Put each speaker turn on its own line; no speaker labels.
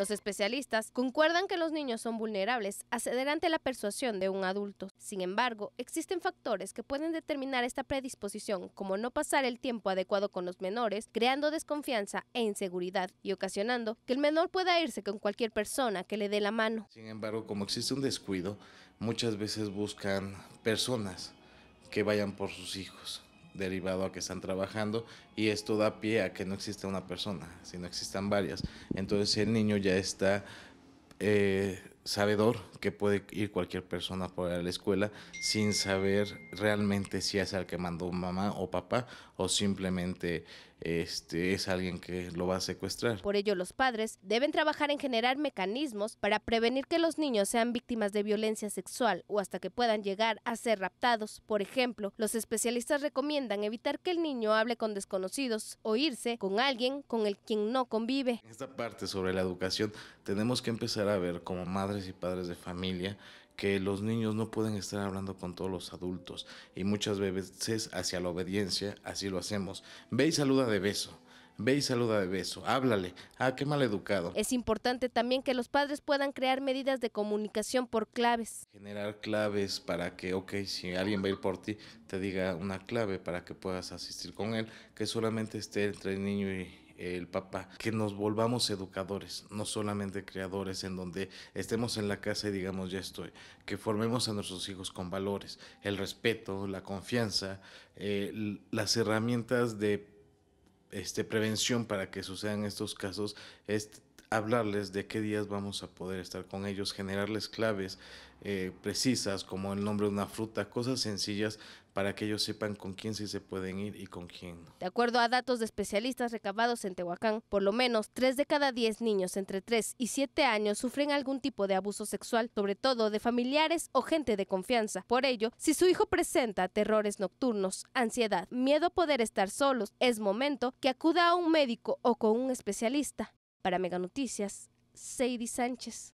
Los especialistas concuerdan que los niños son vulnerables a ceder ante la persuasión de un adulto. Sin embargo, existen factores que pueden determinar esta predisposición, como no pasar el tiempo adecuado con los menores, creando desconfianza e inseguridad y ocasionando que el menor pueda irse con cualquier persona que le dé la mano.
Sin embargo, como existe un descuido, muchas veces buscan personas que vayan por sus hijos derivado a que están trabajando y esto da pie a que no existe una persona, sino existan varias. Entonces el niño ya está eh, sabedor que puede ir cualquier persona por la escuela sin saber realmente si es el que mandó mamá o papá o simplemente este es alguien que lo va a secuestrar.
Por ello los padres deben trabajar en generar mecanismos para prevenir que los niños sean víctimas de violencia sexual o hasta que puedan llegar a ser raptados. Por ejemplo, los especialistas recomiendan evitar que el niño hable con desconocidos o irse con alguien con el quien no convive.
esta parte sobre la educación tenemos que empezar a ver como madres y padres de familia que los niños no pueden estar hablando con todos los adultos y muchas veces hacia la obediencia así lo hacemos. Ve y saluda de beso. Ve y saluda de beso, háblale. Ah, qué mal educado.
Es importante también que los padres puedan crear medidas de comunicación por claves.
Generar claves para que, ok, si alguien va a ir por ti, te diga una clave para que puedas asistir con él, que solamente esté entre el niño y, el papá, que nos volvamos educadores, no solamente creadores, en donde estemos en la casa y digamos, ya estoy, que formemos a nuestros hijos con valores, el respeto, la confianza, eh, las herramientas de este, prevención para que sucedan estos casos, es hablarles de qué días vamos a poder estar con ellos, generarles claves eh, precisas como el nombre de una fruta, cosas sencillas para que ellos sepan con quién sí se pueden ir y con quién
De acuerdo a datos de especialistas recabados en Tehuacán, por lo menos 3 de cada 10 niños entre 3 y 7 años sufren algún tipo de abuso sexual, sobre todo de familiares o gente de confianza. Por ello, si su hijo presenta terrores nocturnos, ansiedad, miedo a poder estar solos, es momento que acuda a un médico o con un especialista. Para Meganoticias, Sadie Sánchez.